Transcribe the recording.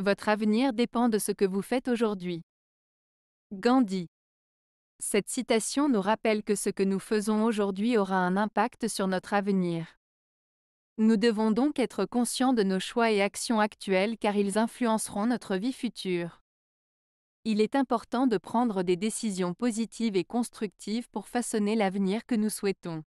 Votre avenir dépend de ce que vous faites aujourd'hui. Gandhi. Cette citation nous rappelle que ce que nous faisons aujourd'hui aura un impact sur notre avenir. Nous devons donc être conscients de nos choix et actions actuelles car ils influenceront notre vie future. Il est important de prendre des décisions positives et constructives pour façonner l'avenir que nous souhaitons.